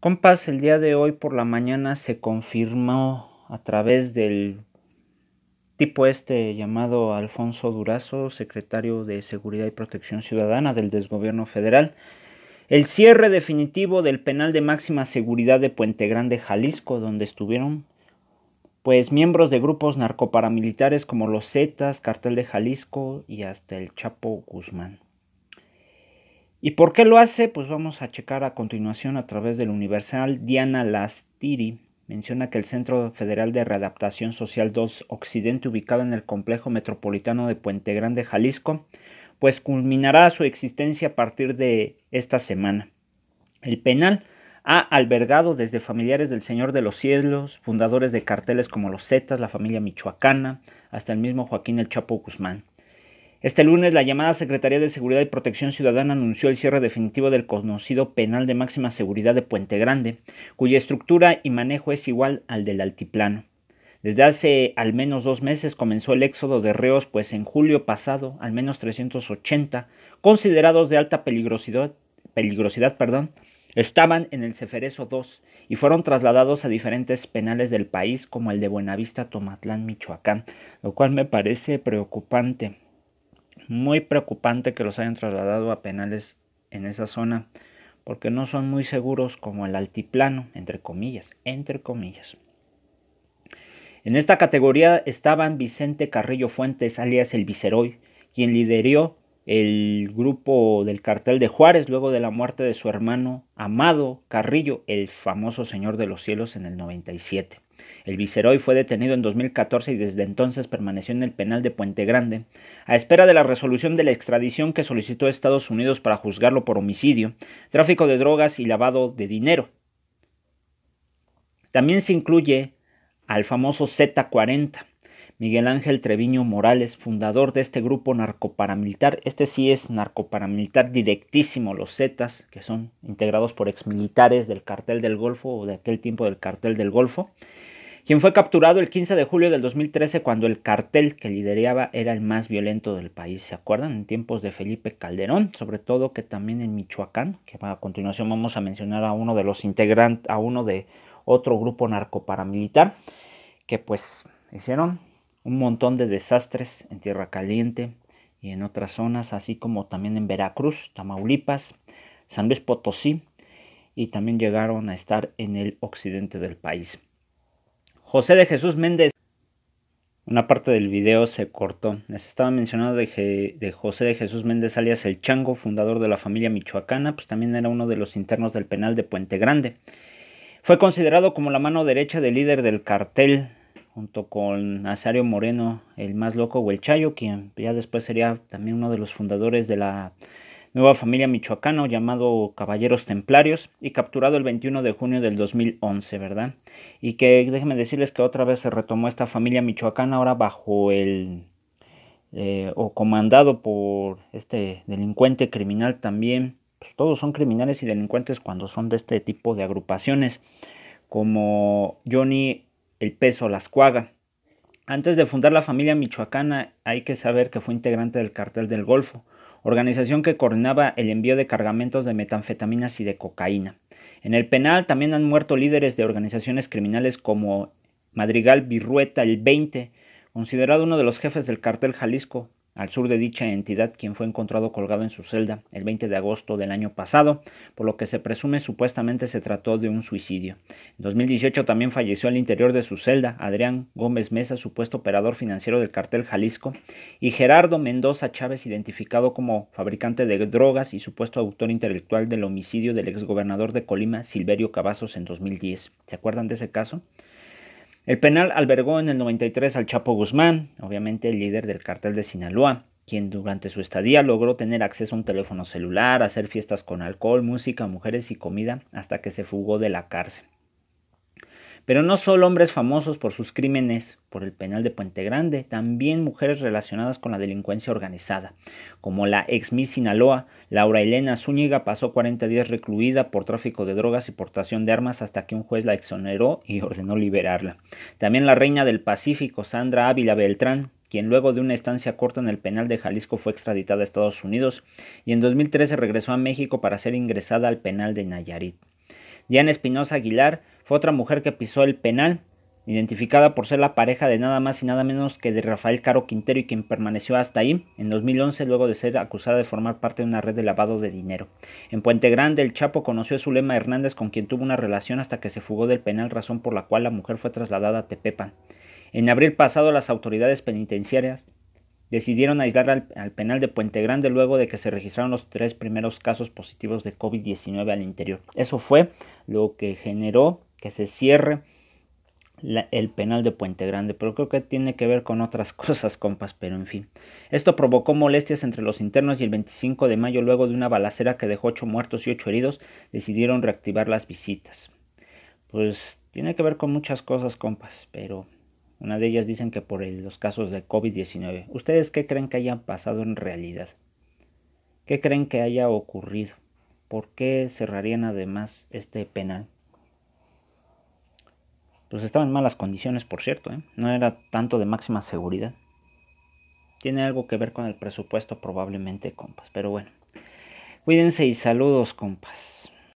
Compas, el día de hoy por la mañana se confirmó a través del tipo este llamado Alfonso Durazo, secretario de Seguridad y Protección Ciudadana del desgobierno federal, el cierre definitivo del penal de máxima seguridad de Puente Grande, Jalisco, donde estuvieron pues miembros de grupos narcoparamilitares como los Zetas, Cartel de Jalisco y hasta el Chapo Guzmán. ¿Y por qué lo hace? Pues vamos a checar a continuación a través del Universal. Diana Lastiri menciona que el Centro Federal de Readaptación Social 2 Occidente, ubicado en el complejo metropolitano de Puente Grande, Jalisco, pues culminará su existencia a partir de esta semana. El penal ha albergado desde familiares del Señor de los Cielos, fundadores de carteles como los Zetas, la familia michoacana, hasta el mismo Joaquín el Chapo Guzmán. Este lunes, la llamada Secretaría de Seguridad y Protección Ciudadana anunció el cierre definitivo del conocido penal de máxima seguridad de Puente Grande, cuya estructura y manejo es igual al del altiplano. Desde hace al menos dos meses comenzó el éxodo de reos, pues en julio pasado, al menos 380, considerados de alta peligrosidad, peligrosidad perdón, estaban en el Cefereso 2 y fueron trasladados a diferentes penales del país, como el de Buenavista, Tomatlán, Michoacán, lo cual me parece preocupante muy preocupante que los hayan trasladado a penales en esa zona porque no son muy seguros como el altiplano, entre comillas, entre comillas. En esta categoría estaban Vicente Carrillo Fuentes, alias el Viceroy, quien lideró el grupo del cartel de Juárez luego de la muerte de su hermano amado Carrillo, el famoso Señor de los Cielos, en el 97. El Viceroy fue detenido en 2014 y desde entonces permaneció en el penal de Puente Grande, a espera de la resolución de la extradición que solicitó Estados Unidos para juzgarlo por homicidio, tráfico de drogas y lavado de dinero. También se incluye al famoso Z40, Miguel Ángel Treviño Morales, fundador de este grupo narcoparamilitar. Este sí es narcoparamilitar directísimo, los Zetas, que son integrados por exmilitares del cartel del Golfo o de aquel tiempo del cartel del Golfo quien fue capturado el 15 de julio del 2013 cuando el cartel que lideraba era el más violento del país, ¿se acuerdan? En tiempos de Felipe Calderón, sobre todo que también en Michoacán, que a continuación vamos a mencionar a uno de los integrantes, a uno de otro grupo narcoparamilitar, que pues hicieron un montón de desastres en Tierra Caliente y en otras zonas, así como también en Veracruz, Tamaulipas, San Luis Potosí, y también llegaron a estar en el occidente del país. José de Jesús Méndez. Una parte del video se cortó. estaba mencionado de, José de Jesús Méndez, alias El Chango, fundador de la familia michoacana, pues también era uno de los internos del penal de Puente Grande. Fue considerado como la mano derecha del líder del cartel, junto con Nazario Moreno, el más loco o el Chayo, quien ya después sería también uno de los fundadores de la nueva familia michoacano llamado Caballeros Templarios y capturado el 21 de junio del 2011, ¿verdad? Y que déjenme decirles que otra vez se retomó esta familia michoacana ahora bajo el eh, o comandado por este delincuente criminal también. Pues todos son criminales y delincuentes cuando son de este tipo de agrupaciones como Johnny El Peso Lascuaga. Antes de fundar la familia michoacana hay que saber que fue integrante del cartel del Golfo organización que coordinaba el envío de cargamentos de metanfetaminas y de cocaína. En el penal también han muerto líderes de organizaciones criminales como Madrigal Birrueta el 20, considerado uno de los jefes del cartel Jalisco, al sur de dicha entidad, quien fue encontrado colgado en su celda el 20 de agosto del año pasado, por lo que se presume supuestamente se trató de un suicidio. En 2018 también falleció al interior de su celda Adrián Gómez Mesa, supuesto operador financiero del cartel Jalisco, y Gerardo Mendoza Chávez, identificado como fabricante de drogas y supuesto autor intelectual del homicidio del exgobernador de Colima, Silverio Cavazos, en 2010. ¿Se acuerdan de ese caso? El penal albergó en el 93 al Chapo Guzmán, obviamente el líder del cartel de Sinaloa, quien durante su estadía logró tener acceso a un teléfono celular, hacer fiestas con alcohol, música, mujeres y comida, hasta que se fugó de la cárcel. Pero no solo hombres famosos por sus crímenes por el penal de Puente Grande, también mujeres relacionadas con la delincuencia organizada, como la ex Miss Sinaloa, Laura Elena Zúñiga pasó 40 días recluida por tráfico de drogas y portación de armas hasta que un juez la exoneró y ordenó liberarla. También la reina del Pacífico, Sandra Ávila Beltrán, quien luego de una estancia corta en el penal de Jalisco fue extraditada a Estados Unidos y en 2013 regresó a México para ser ingresada al penal de Nayarit. Diana Espinosa Aguilar fue otra mujer que pisó el penal identificada por ser la pareja de nada más y nada menos que de Rafael Caro Quintero y quien permaneció hasta ahí en 2011 luego de ser acusada de formar parte de una red de lavado de dinero. En Puente Grande, el Chapo conoció a Zulema Hernández con quien tuvo una relación hasta que se fugó del penal, razón por la cual la mujer fue trasladada a Tepepan. En abril pasado, las autoridades penitenciarias decidieron aislar al, al, penal de Puente Grande luego de que se registraron los tres primeros casos positivos de COVID-19 al interior. Eso fue lo que generó que se cierre el penal de Puente Grande, pero creo que tiene que ver con otras cosas, compas, pero en fin. Esto provocó molestias entre los internos y el 25 de mayo, luego de una balacera que dejó 8 muertos y 8 heridos, decidieron reactivar las visitas. Pues tiene que ver con muchas cosas, compas, pero una de ellas dicen que por los casos de COVID-19. ¿Ustedes qué creen que haya pasado en realidad? ¿Qué creen que haya ocurrido? ¿Por qué cerrarían además este penal? Pues estaba en malas condiciones, por cierto, ¿eh? no era tanto de máxima seguridad. Tiene algo que ver con el presupuesto probablemente, compas, pero bueno. Cuídense y saludos, compas.